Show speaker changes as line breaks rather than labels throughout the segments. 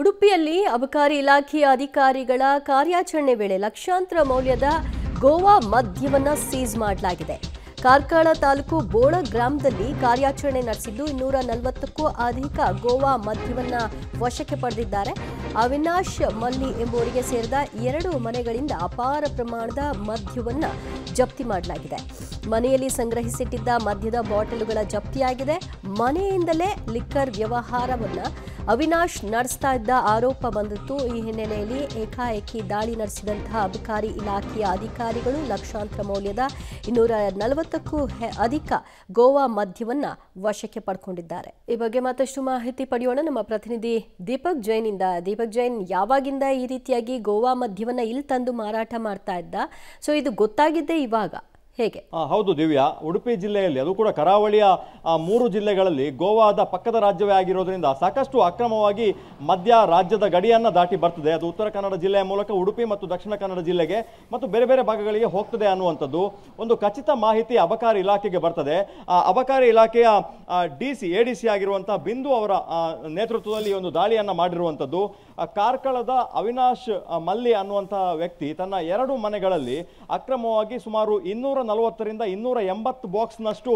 ಉಡುಪಿಯಲ್ಲಿ ಅಬಕಾರಿ ಇಲಾಖೆಯ ಅಧಿಕಾರಿಗಳ ಕಾರ್ಯಾಚರಣೆ ವೇಳೆ ಲಕ್ಷಾಂತರ ಮೌಲ್ಯದ ಗೋವಾ ಮದ್ಯವನ್ನು ಸೀಸ್ ಮಾಡಲಾಗಿದೆ ಕಾರ್ಕಳ ತಾಲೂಕು ಬೋಳ ಗ್ರಾಮದಲ್ಲಿ ಕಾರ್ಯಾಚರಣೆ ನಡೆಸಿದ್ದು ಇನ್ನೂರ ನಲವತ್ತಕ್ಕೂ ಅಧಿಕ ಗೋವಾ ಮದ್ಯವನ್ನು ವಶಕ್ಕೆ ಪಡೆದಿದ್ದಾರೆ ಅವಿನಾಶ್ ಮಲ್ಲಿ ಎಂಬುವರಿಗೆ ಸೇರಿದ ಎರಡು ಮನೆಗಳಿಂದ ಅಪಾರ ಪ್ರಮಾಣದ ಮದ್ಯವನ್ನು ಜಪ್ತಿ ಮಾಡಲಾಗಿದೆ ಮನೆಯಲ್ಲಿ ಸಂಗ್ರಹಿಸಿಟ್ಟಿದ್ದ ಮದ್ಯದ ಬಾಟಲುಗಳ ಜಪ್ತಿಯಾಗಿದೆ ಮನೆಯಿಂದಲೇ ಲಿಕ್ಕರ್ ವ್ಯವಹಾರವನ್ನು ಅವಿನಾಶ್ ನಡೆಸ್ತಾ ಇದ್ದ ಆರೋಪ ಬಂದಿತ್ತು ಈ ಹಿನ್ನೆಲೆಯಲ್ಲಿ ಏಕಾಏಕಿ ದಾಳಿ ನಡೆಸಿದಂತಹ ಅಬಕಾರಿ ಇಲಾಖೆಯ ಅಧಿಕಾರಿಗಳು ಲಕ್ಷಾಂತರ ಮೌಲ್ಯದ ಇನ್ನೂರ ನಲವತ್ತಕ್ಕೂ ಅಧಿಕ ಗೋವಾ ಮದ್ಯವನ್ನ ವಶಕ್ಕೆ ಪಡ್ಕೊಂಡಿದ್ದಾರೆ ಈ ಬಗ್ಗೆ ಮತ್ತಷ್ಟು ಮಾಹಿತಿ ಪಡೆಯೋಣ ನಮ್ಮ ಪ್ರತಿನಿಧಿ ದೀಪಕ್ ಜೈನ್ ಇಂದ ದೀಪಕ್ ಜೈನ್ ಯಾವಾಗಿಂದ ಈ ರೀತಿಯಾಗಿ ಗೋವಾ ಮದ್ಯವನ್ನ ಇಲ್ಲಿ ತಂದು ಮಾರಾಟ ಮಾಡ್ತಾ ಇದ್ದ ಸೊ ಇದು ಗೊತ್ತಾಗಿದ್ದೇ ಇವಾಗ ಹೇಗೆ
ಹೌದು ದಿವ್ಯಾ ಉಡುಪಿ ಜಿಲ್ಲೆಯಲ್ಲಿ ಅದು ಕೂಡ ಕರಾವಳಿಯ ಮೂರು ಜಿಲ್ಲೆಗಳಲ್ಲಿ ಗೋವಾದ ಪಕ್ಕದ ರಾಜ್ಯವೇ ಆಗಿರೋದ್ರಿಂದ ಸಾಕಷ್ಟು ಅಕ್ರಮವಾಗಿ ಮಧ್ಯ ರಾಜ್ಯದ ಗಡಿಯನ್ನು ದಾಟಿ ಬರ್ತದೆ ಅದು ಉತ್ತರ ಕನ್ನಡ ಜಿಲ್ಲೆಯ ಮೂಲಕ ಉಡುಪಿ ಮತ್ತು ದಕ್ಷಿಣ ಕನ್ನಡ ಜಿಲ್ಲೆಗೆ ಮತ್ತು ಬೇರೆ ಬೇರೆ ಭಾಗಗಳಿಗೆ ಹೋಗ್ತದೆ ಅನ್ನುವಂಥದ್ದು ಒಂದು ಖಚಿತ ಮಾಹಿತಿ ಅಬಕಾರಿ ಇಲಾಖೆಗೆ ಬರ್ತದೆ ಆ ಅಬಕಾರಿ ಇಲಾಖೆಯ ಡಿ ಸಿ ಎ ಡಿ ಸಿ ಆಗಿರುವಂತಹ ಬಿಂದು ಅವರ ನೇತೃತ್ವದಲ್ಲಿ ಒಂದು ದಾಳಿಯನ್ನು ಮಾಡಿರುವಂಥದ್ದು ಕಾರ್ಕಳದ ಅವಿನಾಶ್ ಮಲ್ಲಿ ಅನ್ನುವಂತಹ ವ್ಯಕ್ತಿ ತನ್ನ ಎರಡು ಮನೆಗಳಲ್ಲಿ ಅಕ್ರಮವಾಗಿ ಸುಮಾರು ಇನ್ನೂರ ನಲವತ್ತರಿಂದ ಇನ್ನೂರ ಎಂಬತ್ತು ಬಾಕ್ಸ್ನಷ್ಟು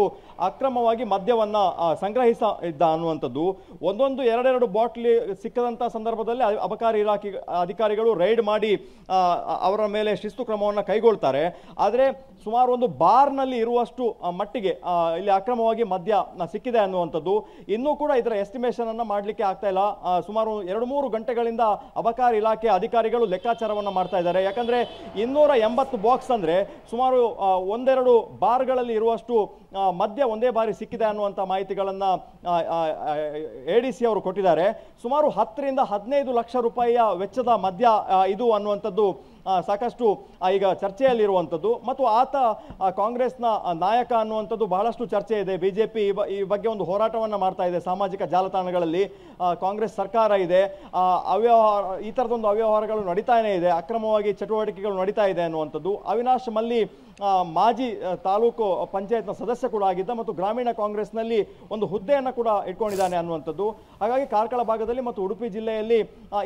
ಅಕ್ರಮವಾಗಿ ಮದ್ಯವನ್ನು ಸಂಗ್ರಹಿಸ ಇದ್ದ ಅನ್ನುವಂಥದ್ದು ಒಂದೊಂದು ಎರಡೆರಡು ಬಾಟ್ಲಿ ಸಿಕ್ಕದಂತಹ ಸಂದರ್ಭದಲ್ಲಿ ಅಬಕಾರಿ ಇಲಾಖೆ ಅಧಿಕಾರಿಗಳು ರೈಡ್ ಮಾಡಿ ಅವರ ಮೇಲೆ ಶಿಸ್ತು ಕ್ರಮವನ್ನು ಕೈಗೊಳ್ತಾರೆ ಆದರೆ ಸುಮಾರು ಒಂದು ಬಾರ್ನಲ್ಲಿ ಇರುವಷ್ಟು ಮಟ್ಟಿಗೆ ಇಲ್ಲಿ ಅಕ್ರಮವಾಗಿ ಮದ್ಯ ಸಿಕ್ಕ ಸಿಕ್ಕಿದೆ ಅನ್ನುವಂಥದ್ದು ಇನ್ನೂ ಕೂಡ ಇದರ ಎಸ್ಟಿಮೇಷನ್ ಅನ್ನು ಮಾಡಲಿಕ್ಕೆ ಆಗ್ತಾ ಇಲ್ಲ ಸುಮಾರು ಎರಡು ಮೂರು ಗಂಟೆಗಳಿಂದ ಅಬಕಾರಿ ಇಲಾಖೆ ಅಧಿಕಾರಿಗಳು ಲೆಕ್ಕಾಚಾರವನ್ನು ಮಾಡ್ತಾ ಇದ್ದಾರೆ ಯಾಕಂದರೆ ಇನ್ನೂರ ಎಂಬತ್ತು ಬಾಕ್ಸ್ ಅಂದರೆ ಸುಮಾರು ಒಂದೆರಡು ಬಾರ್ಗಳಲ್ಲಿ ಇರುವಷ್ಟು ಮದ್ಯ ಒಂದೇ ಬಾರಿ ಸಿಕ್ಕಿದೆ ಅನ್ನುವಂಥ ಮಾಹಿತಿಗಳನ್ನು ಎ ಡಿ ಸಿ ಅವರು ಕೊಟ್ಟಿದ್ದಾರೆ ಸುಮಾರು ಹತ್ತರಿಂದ ಹದಿನೈದು ಲಕ್ಷ ರೂಪಾಯಿಯ ವೆಚ್ಚದ ಮದ್ಯ ಇದು ಅನ್ನುವಂಥದ್ದು ಸಾಕಷ್ಟು ಈಗ ಚರ್ಚೆಯಲ್ಲಿರುವಂಥದ್ದು ಮತ್ತು ಆತ ಕಾಂಗ್ರೆಸ್ನ ನಾಯಕ ಅನ್ನುವಂಥದ್ದು ಬಹಳಷ್ಟು ಚರ್ಚೆ ಇದೆ ಬಿ ಜೆ ಪಿ ಈ ಬಗ್ಗೆ ಒಂದು ಹೋರಾಟವನ್ನು ಮಾಡ್ತಾ ಇದೆ ಸಾಮಾಜಿಕ ಜಾಲತಾಣಗಳಲ್ಲಿ ಕಾಂಗ್ರೆಸ್ ಸರ್ಕಾರ ಇದೆ ಅವ್ಯವಹಾರ ಈ ಥರದೊಂದು ಅವ್ಯವಹಾರಗಳು ನಡೀತಾನೇ ಇದೆ ಅಕ್ರಮವಾಗಿ ಚಟುವಟಿಕೆಗಳು ನಡೀತಾ ಇದೆ ಅನ್ನುವಂಥದ್ದು ಅವಿನಾಶ್ ಮಲ್ಲಿ ಮಾಜಿ ತಾಲೂಕು ಪಂಚಾಯತ್ನ ಸದಸ್ಯ ಕೂಡ ಆಗಿದ್ದ ಮತ್ತು ಗ್ರಾಮೀಣ ಕಾಂಗ್ರೆಸ್ನಲ್ಲಿ ಒಂದು ಹುದ್ದೆಯನ್ನು ಕೂಡ ಇಟ್ಕೊಂಡಿದ್ದಾನೆ ಅನ್ನುವಂಥದ್ದು ಹಾಗಾಗಿ ಕಾರ್ಕಳ ಭಾಗದಲ್ಲಿ ಮತ್ತು ಉಡುಪಿ ಜಿಲ್ಲೆಯಲ್ಲಿ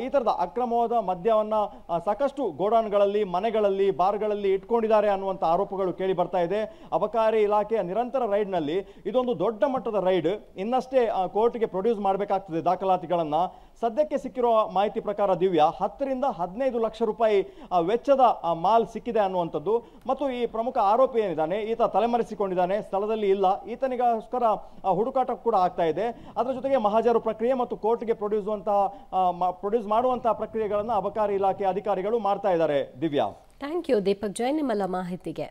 ಈ ಥರದ ಅಕ್ರಮವಾದ ಮದ್ಯವನ್ನು ಸಾಕಷ್ಟು ಗೋಡಾ ಗೋಡೌನ್ಗಳಲ್ಲಿ ಮನೆಗಳಲ್ಲಿ ಬಾರ್ಗಳಲ್ಲಿ ಇಟ್ಕೊಂಡಿದ್ದಾರೆ ಅನ್ನುವಂಥ ಆರೋಪಗಳು ಕೇಳಿ ಬರ್ತಾ ಇದೆ ಅಬಕಾರಿ ಇಲಾಖೆಯ ನಿರಂತರ ರೈಡ್ನಲ್ಲಿ ಇದೊಂದು ದೊಡ್ಡ ಮಟ್ಟದ ರೈಡ್ ಇನ್ನಷ್ಟೇ ಕೋರ್ಟ್ಗೆ ಪ್ರೊಡ್ಯೂಸ್ ಮಾಡಬೇಕಾಗ್ತದೆ ದಾಖಲಾತಿಗಳನ್ನು ಸದ್ಯಕ್ಕೆ ಸಿಕ್ಕಿರೋ ಮಾಹಿತಿ ಪ್ರಕಾರ ದಿವ್ಯ ಹತ್ತರಿಂದ ಹದಿನೈದು ಲಕ್ಷ ರೂಪಾಯಿ ವೆಚ್ಚದ ಮಾಲ್ ಸಿಕ್ಕಿದೆ ಅನ್ನುವಂಥದ್ದು ಮತ್ತು ಈ ಪ್ರಮುಖ ಆರೋಪಿ ಏನಿದ್ದಾನೆ ಈತ ತಲೆಮರೆಸಿಕೊಂಡಿದ್ದಾನೆ ಸ್ಥಳದಲ್ಲಿ ಇಲ್ಲ ಈತನಿಗೋಸ್ಕರ ಹುಡುಕಾಟ ಕೂಡ ಆಗ್ತಾ ಇದೆ ಅದರ ಜೊತೆಗೆ ಮಹಾಜರು ಪ್ರಕ್ರಿಯೆ ಮತ್ತು ಕೋರ್ಟ್ಗೆ ಪ್ರೊಡ್ಯೂಸ್ ಪ್ರೊಡ್ಯೂಸ್ ಮಾಡುವಂತಹ ಪ್ರಕ್ರಿಯೆಗಳನ್ನು ಅಬಕಾರಿ ಇಲಾಖೆ ಅಧಿಕಾರಿಗಳು ಮಾಡ್ತಾ ಇದ್ದಾರೆ ದಿವ್ಯಾ
ಥ್ಯಾಂಕ್ ಯು ದೀಪಕ್ ಜೈನ್ ನಿಮ್ಮಲ್ಲ ಮಾಹಿತಿಗೆ